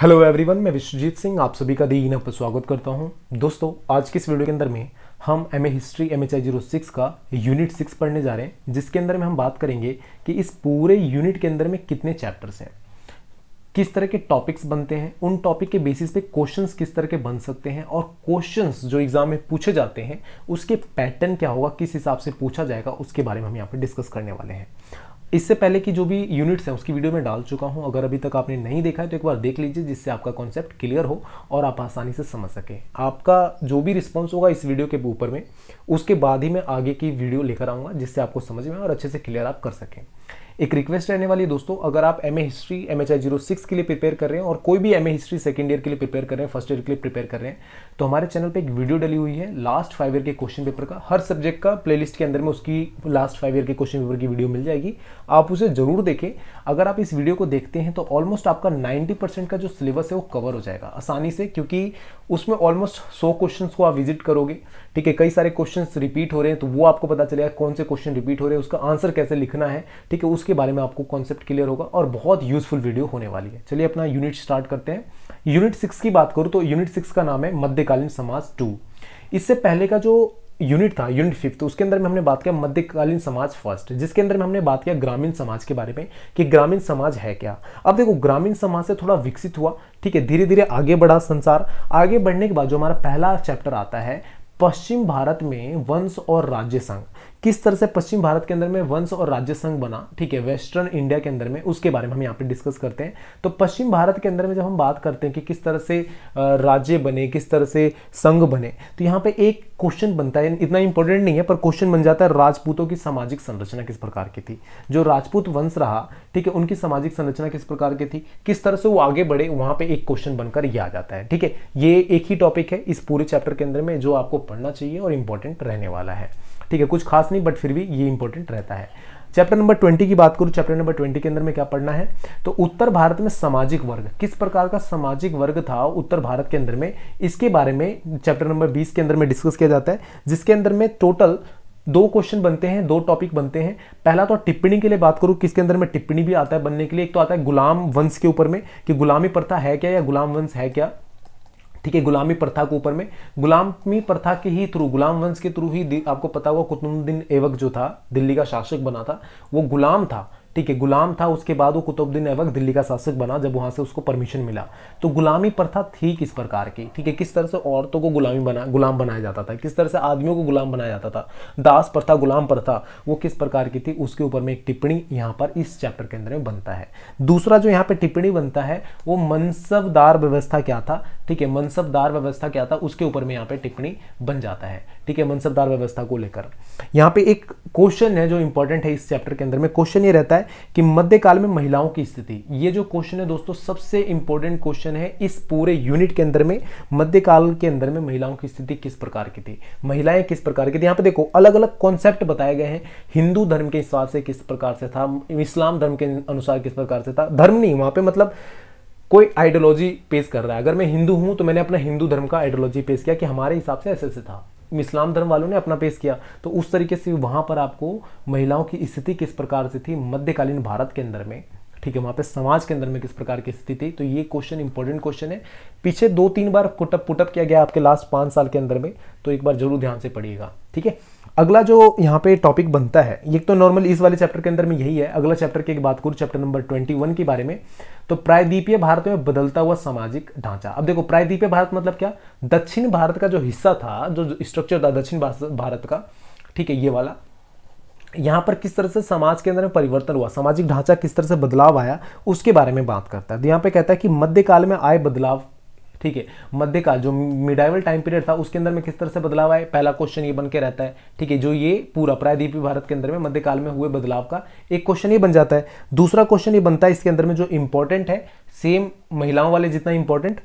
hello everyone मैं विश्वजीत सिंह आप सभी का दी इन पर स्वागत करता हूं दोस्तों आज की इस वीडियो के अंदर में हम M A history M H I zero six का यूनिट सिक्स पढ़ने जा रहे हैं जिसके अंदर में हम बात करेंगे कि इस पूरे यूनिट के अंदर में कितने चैप्टर्स हैं किस तरह के टॉपिक्स बनते हैं उन टॉपिक के बेसिस पे क्वेश्चंस किस तरह के बन सकते हैं और क्वेश्चंस जो एग्जाम में पूछे जाते हैं उसके पैटर्न क्या होगा किस हिसाब से पूछा जाएगा उसके बारे में हम यहाँ पर डिस्कस करने वाले हैं इससे पहले की जो भी यूनिट्स हैं उसकी वीडियो में डाल चुका हूं अगर अभी तक आपने नहीं देखा है तो एक बार देख लीजिए जिससे आपका कॉन्सेप्ट क्लियर हो और आप आसानी से समझ सकें आपका जो भी रिस्पॉन्स होगा इस वीडियो के ऊपर में उसके बाद ही मैं आगे की वीडियो लेकर आऊँगा जिससे आपको समझ में और अच्छे से क्लियर आप कर सकें एक रिक्वेस्ट रहने वाली दोस्तों अगर आप M A history M H I zero six के लिए प्रिपेयर कर रहे हैं और कोई भी M A history second year के लिए प्रिपेयर कर रहे हैं फर्स्ट ईयर के लिए प्रिपेयर कर रहे हैं तो हमारे चैनल पर एक वीडियो डली हुई है लास्ट फाइव ईयर के क्वेश्चन पेपर का हर सब्जेक्ट का प्ले के अंदर में उसकी लास्ट फाइव ईयर के क्वेश्चन पेपर की वीडियो मिल जाएगी आप उसे जरूर देखें अगर आप इस वीडियो को देखते हैं तो ऑलमोस्ट आपका नाइन्टी का जो सिलेबस है वो कवर हो जाएगा आसानी से क्योंकि उसमें ऑलमोस्ट सौ क्वेश्चन को आप विजिट करोगे ठीक है कई सारे क्वेश्चन रिपीट हो रहे हैं तो वो आपको पता चलेगा कौन से क्वेश्चन रिपीट हो रहे हैं उसका आंसर कैसे लिखना है ठीक है उसके बारे में आपको कॉन्सेप्ट क्लियर होगा और बहुत यूजफुल वीडियो होने वाली है चलिए अपना यूनिट स्टार्ट करते हैं यूनिट सिक्स की बात करूँ तो यूनिट सिक्स का नाम है मध्यकालीन समाज टू इससे पहले का जो यूनिट था यूनिट फिफ्थ तो उसके अंदर में हमने बात किया मध्यकालीन समाज फर्स्ट जिसके अंदर में हमने बात किया ग्रामीण समाज के बारे में कि ग्रामीण समाज है क्या अब देखो ग्रामीण समाज से थोड़ा विकसित हुआ ठीक है धीरे धीरे आगे बढ़ा संसार आगे बढ़ने के बाद जो हमारा पहला चैप्टर आता है पश्चिम भारत में वंश और राज्य संघ किस तरह से पश्चिम भारत के अंदर में वंश और राज्य संघ बना ठीक है वेस्टर्न इंडिया के अंदर में उसके बारे में हम यहाँ पे डिस्कस करते हैं तो पश्चिम भारत के अंदर में जब हम बात करते हैं कि किस तरह से राज्य बने किस तरह से संघ बने तो यहाँ पे एक क्वेश्चन बनता है इतना इंपॉर्टेंट नहीं है पर क्वेश्चन बन जाता है राजपूतों की सामाजिक संरचना किस प्रकार की थी जो राजपूत वंश रहा ठीक है उनकी सामाजिक संरचना किस प्रकार की थी किस तरह से वो आगे बढ़े वहाँ पर एक क्वेश्चन बनकर यह आ जाता है ठीक है ये एक ही टॉपिक है इस पूरे चैप्टर के अंदर में जो आपको पढ़ना चाहिए और इंपॉर्टेंट रहने वाला है ठीक है कुछ खास नहीं बट फिर भी ये इंपॉर्टेंट रहता है चैप्टर नंबर ट्वेंटी की बात करूं चैप्टर नंबर ट्वेंटी के अंदर में क्या पढ़ना है तो उत्तर भारत में सामाजिक वर्ग किस प्रकार का सामाजिक वर्ग था उत्तर भारत के अंदर में इसके बारे में चैप्टर नंबर बीस के अंदर में डिस्कस किया जाता है जिसके अंदर में टोटल दो क्वेश्चन बनते हैं दो टॉपिक बनते हैं पहला तो टिप्पणी के लिए बात करूँ किसके अंदर में टिप्पणी भी आता है बनने के लिए एक तो आता है गुलाम वंश के ऊपर में कि गुलामी प्रथा है क्या या गुलाम वंश है क्या ठीक है गुलामी प्रथा के ऊपर में गुलामी प्रथा के ही थ्रू गुलाम वंश के थ्रू ही आपको पता हुआ कुतुबुद्दीन ऐबक जो था दिल्ली का शासक बना था वो गुलाम था ठीक है गुलाम था उसके बाद वो कुतुबुद्दीन ऐबक दिल्ली का शासक बना जब वहाँ से उसको परमिशन मिला तो गुलामी प्रथा थी किस प्रकार की ठीक है किस तरह से औरतों को गुलामी बना गुलाम बनाया जाता था किस तरह से आदमियों को गुलाम बनाया जाता था दास प्रथा गुलाम प्रथा वो किस प्रकार की थी उसके ऊपर में एक टिप्पणी यहाँ पर इस चैप्टर के अंदर में बनता है दूसरा जो यहाँ पर टिप्पणी बनता है वो मनसबदार व्यवस्था क्या था ठीक है मनसबदार व्यवस्था क्या था उसके ऊपर में यहाँ पे टिप्पणी बन जाता है ठीक है मनसबदार व्यवस्था को लेकर यहाँ पे एक क्वेश्चन है जो इंपॉर्टेंट है इस चैप्टर के अंदर में क्वेश्चन ये रहता है है कि मध्यकाल में महिलाओं की स्थिति ये जो क्वेश्चन है दोस्तों सबसे इंपॉर्टेंट क्वेश्चन है इस पूरे यूनिट के अंदर में मध्यकाल के अंदर में महिलाओं की स्थिति किस प्रकार की थी महिलाएं किस प्रकार की थी यहां पर देखो अलग अलग कॉन्सेप्ट बताए गए हैं हिंदू धर्म के हिसाब से किस प्रकार से था इस्लाम धर्म के अनुसार किस प्रकार से था धर्म नहीं वहां पर मतलब कोई आइडियोलॉजी पेश कर रहा है अगर मैं हिंदू हूं तो मैंने अपना हिंदू धर्म का आइडियोलॉजी पेश किया कि हमारे हिसाब से ऐसे ऐसे था इस्लाम धर्म वालों ने अपना पेश किया तो उस तरीके से वहाँ पर आपको महिलाओं की स्थिति किस प्रकार से थी मध्यकालीन भारत के अंदर में ठीक है वहां पे समाज के अंदर में किस प्रकार की स्थिति थी तो ये क्वेश्चन इंपॉर्टेंट क्वेश्चन है पीछे दो तीन बार कुटअप पुटअप किया गया आपके लास्ट पांच साल के अंदर में तो एक बार जरूर ध्यान से पढ़िएगा ठीक है अगला जो यहाँ पे टॉपिक बनता है ये तो नॉर्मल इस वाले चैप्टर के अंदर में यही है अगला चैप्टर की बात करूँ चैप्टर नंबर 21 के बारे में तो प्रायद्वीपीय भारत में बदलता हुआ सामाजिक ढांचा अब देखो प्रायद्वीपीय भारत मतलब क्या दक्षिण भारत का जो हिस्सा था जो स्ट्रक्चर था दक्षिण भारत का ठीक है ये वाला यहाँ पर किस तरह से समाज के अंदर में परिवर्तन हुआ सामाजिक ढांचा किस तरह से बदलाव आया उसके बारे में बात करता है तो यहाँ पे कहता है कि मध्यकाल में आए बदलाव ठीक है मध्यकाल जो मिडाइवल टाइम पीरियड था उसके अंदर में किस तरह से बदलाव आए पहला क्वेश्चन ये बन के रहता है ठीक है जो ये पूरा प्रायद्वीपी भारत के अंदर में मध्यकाल में हुए बदलाव का एक क्वेश्चन ये बन जाता है दूसरा क्वेश्चन ये बनता है इसके अंदर में जो इंपॉर्टेंट है सेम महिलाओं वाले जितना इंपॉर्टेंट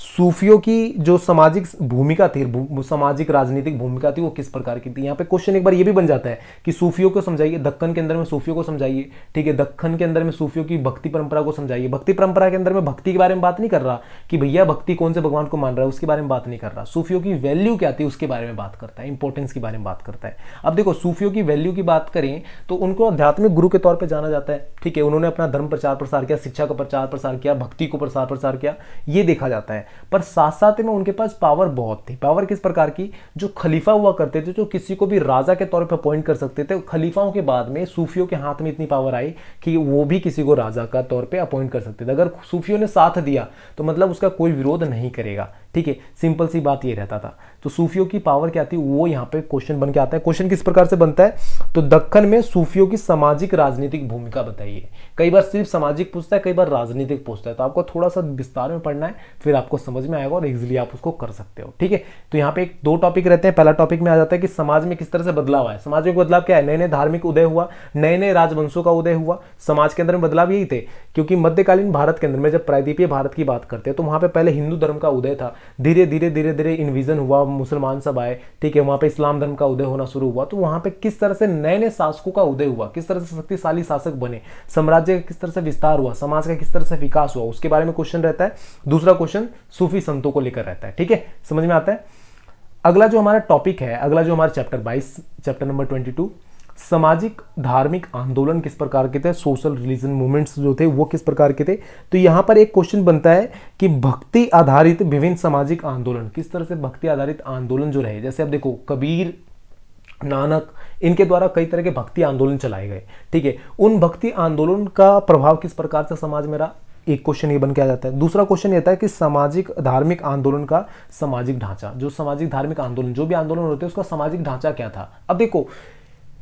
सूफियों की जो सामाजिक भूमिका थी सामाजिक राजनीतिक भूमिका थी वो किस प्रकार की थी यहाँ पे क्वेश्चन एक बार ये भी बन जाता है कि सूफियों को समझाइए दक्कन के अंदर में सूफियों को समझाइए ठीक है दक्कन के अंदर में सूफियों की भक्ति परंपरा को समझाइए भक्ति परंपरा के अंदर में भक्ति के बारे में बात नहीं कर रहा कि भैया भक्ति कौन से भगवान को मान रहा है उसके बारे में बात नहीं कर रहा सूफियों की वैल्यू क्या थी उसके बारे में बात करता है इंपॉर्टेंस के बारे में बात करता है अब देखो सूफियों की वैल्यू की बात करें तो उनको आध्यात्मिक गुरु के तौर पर जाना जाता है ठीक है उन्होंने अपना धर्म प्रचार प्रसार किया शिक्षा का प्रचार प्रसार किया भक्ति को प्रसार प्रसार किया ये देखा जाता है पर साथ साथ में उनके पास पावर बहुत थी पावर किस प्रकार की जो खलीफा हुआ करते थे जो किसी को भी राजा के तौर पर अपॉइंट कर सकते थे खलीफाओं के बाद में सूफियों के हाथ में इतनी पावर आई कि वो भी किसी को राजा का तौर पर अपॉइंट कर सकते थे अगर सूफियों ने साथ दिया तो मतलब उसका कोई विरोध नहीं करेगा ठीक है सिंपल सी बात ये रहता था तो सूफियों की पावर क्या थी वो यहाँ पे क्वेश्चन बन के आता है क्वेश्चन किस प्रकार से बनता है तो दक्खन में सूफियों की सामाजिक राजनीतिक भूमिका बताइए कई बार सिर्फ सामाजिक पूछता है कई बार राजनीतिक पूछता है तो आपको थोड़ा सा विस्तार में पढ़ना है फिर आपको समझ में आएगा और इजिली आप उसको कर सकते हो ठीक है तो यहाँ पे एक दो टॉपिक रहते हैं पहला टॉपिक में आ जाता है कि समाज में किस तरह से बदलाव आया समाज में बदलाव क्या है नए नए धार्मिक उदय हुआ नए नए राजवंशों का उदय हुआ समाज के अंदर में बदलाव यही थे क्योंकि मध्यकालीन भारत के अंदर में जब प्रायद्वीपीय भारत की बात करते हैं तो वहाँ पर पहले हिंदू धर्म का उदय था धीरे धीरे धीरे धीरे इन्विज़न हुआ मुसलमान सब आए ठीक है वहाँ पे इस्लाम धर्म का उदय होना शुरू हुआ तो वहाँ पे किस तरह से नए नए शासकों का उदय हुआ किस तरह से शक्तिशाली शासक बने साम्राज्य का किस तरह से विस्तार हुआ समाज का किस तरह से विकास हुआ उसके बारे में क्वेश्चन रहता है दूसरा क्वेश्चन सूफी संतों को लेकर रहता है ठीक है समझ में आता है अगला जो हमारा टॉपिक है अगला जो हमारा चैप्टर बाईस चैप्टर नंबर ट्वेंटी टू सामाजिक धार्मिक आंदोलन किस प्रकार के थे सोशल रिलीजन मूवमेंट्स जो थे वो किस प्रकार के थे तो यहाँ पर एक क्वेश्चन बनता है कि भक्ति आधारित विभिन्न सामाजिक आंदोलन किस तरह से भक्ति आधारित आंदोलन जो रहे जैसे अब देखो कबीर नानक इनके द्वारा कई तरह के भक्ति आंदोलन चलाए गए ठीक है उन भक्ति आंदोलन का प्रभाव किस प्रकार से समाज में रहा एक क्वेश्चन ये बन के आ जाता है दूसरा क्वेश्चन ये है कि सामाजिक धार्मिक आंदोलन का सामाजिक ढांचा जो सामाजिक धार्मिक आंदोलन जो भी आंदोलन होते हैं उसका सामाजिक ढांचा क्या था अब देखो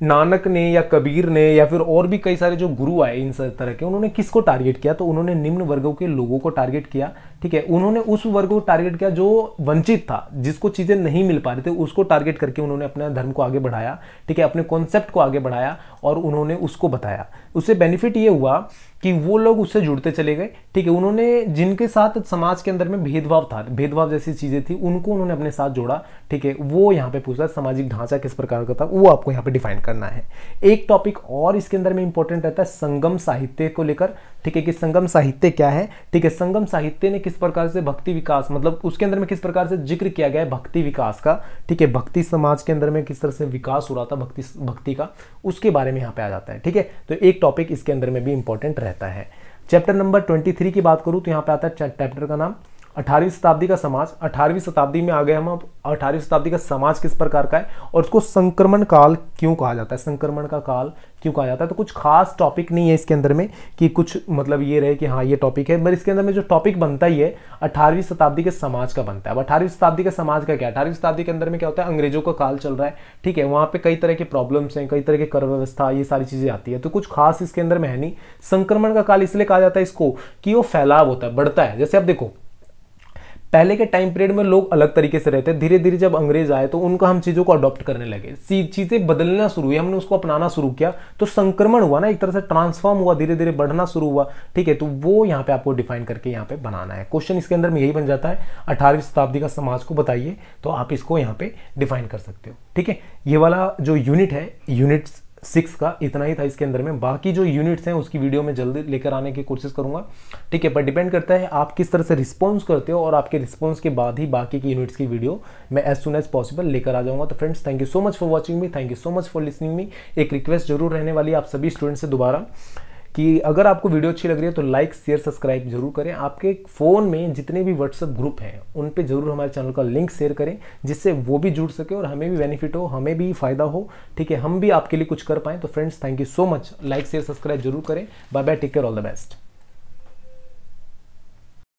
नानक ने या कबीर ने या फिर और भी कई सारे जो गुरु आए इन तरह के उन्होंने किसको टारगेट किया तो उन्होंने निम्न वर्गों के लोगों को टारगेट किया ठीक है उन्होंने उस वर्ग को टारगेट किया जो वंचित था जिसको चीज़ें नहीं मिल पा रही थी उसको टारगेट करके उन्होंने अपने धर्म को आगे बढ़ाया ठीक है अपने कॉन्सेप्ट को आगे बढ़ाया और उन्होंने उसको बताया उससे बेनिफिट ये हुआ कि वो लोग उससे जुड़ते चले गए ठीक है उन्होंने जिनके साथ समाज के अंदर में भेदभाव था भेदभाव जैसी चीज़ें थी उनको उन्होंने अपने साथ जोड़ा ठीक है वो यहाँ पे पूछा सामाजिक ढांचा किस प्रकार का था वो आपको यहाँ पे डिफाइन करना है एक टॉपिक और इसके अंदर में इंपॉर्टेंट रहता है संगम साहित्य को लेकर ठीक है कि संगम साहित्य क्या है ठीक है संगम साहित्य ने किस प्रकार से भक्ति विकास मतलब उसके अंदर में किस प्रकार से जिक्र किया गया है भक्ति विकास का ठीक है भक्ति समाज के अंदर में किस तरह से विकास हो रहा था भक्ति भक्ति का उसके बारे में यहाँ पे आ जाता है ठीक है तो एक टॉपिक इसके अंदर में भी इंपॉर्टेंट रहता है चैप्टर नंबर ट्वेंटी थ्री की बात करूँ तो यहाँ पे आता है चैप्टर का नाम अठारहवीं शताब्दी का समाज अठारहवीं शताब्दी में आ गए हम अब अठारहवीं शताब्दी का समाज किस प्रकार का है और उसको संक्रमण काल क्यों कहा जाता है संक्रमण का काल क्यों कहा जाता है तो कुछ खास टॉपिक नहीं है इसके अंदर में कि कुछ मतलब ये रहे कि हाँ ये टॉपिक है मगर इसके अंदर में जो टॉपिक बनता ही है अठारहवीं शताब्दी के समाज का बनता है अब अठारहवीं शताब्दी के समाज का क्या अठारहवीं शताब्दी के अंदर में क्या होता है अंग्रेजों का काल चल रहा है ठीक है वहाँ पर कई तरह के प्रॉब्लम्स हैं कई तरह की कर व्यवस्था ये सारी चीज़ें आती है तो कुछ खास इसके अंदर में है नहीं संक्रमण का काल इसलिए कहा जाता है इसको कि वो फैलाव होता है बढ़ता है जैसे आप देखो पहले के टाइम पीरियड में लोग अलग तरीके से रहते धीरे धीरे जब अंग्रेज आए तो उनका हम चीज़ों को अडॉप्ट करने लगे चीज़ें बदलना शुरू हुई हमने उसको अपनाना शुरू किया तो संक्रमण हुआ ना एक तरह से ट्रांसफॉर्म हुआ धीरे धीरे बढ़ना शुरू हुआ ठीक है तो वो यहाँ पे आपको डिफाइन करके यहाँ पे बनाना है क्वेश्चन इसके अंदर में यही बन जाता है अठारहवीं शताब्दी का समाज को बताइए तो आप इसको यहाँ पे डिफाइन कर सकते हो ठीक है ये वाला जो यूनिट है यूनिट्स सिक्स का इतना ही था इसके अंदर में बाकी जो यूनिट्स हैं उसकी वीडियो में जल्दी लेकर आने की कोशिश करूंगा ठीक है पर डिपेंड करता है आप किस तरह से रिस्पॉन्स करते हो और आपके रिस्पॉन्स के बाद ही बाकी की यूनिट्स की वीडियो मैं एज सुन एज पॉसिबल लेकर आ जाऊंगा तो friends thank you so much for watching me thank you so much for listening me एक रिक्वेस्ट जरूर रहने वाली आप सभी स्टूडेंट से दोबारा कि अगर आपको वीडियो अच्छी लग रही है तो लाइक शेयर सब्सक्राइब जरूर करें आपके फ़ोन में जितने भी व्हाट्सअप ग्रुप हैं उन पे जरूर हमारे चैनल का लिंक शेयर करें जिससे वो भी जुड़ सके और हमें भी बेनिफिट हो हमें भी फ़ायदा हो ठीक है हम भी आपके लिए कुछ कर पाएँ तो friends thank you so much like share subscribe जरूर करें bye bye take care all the best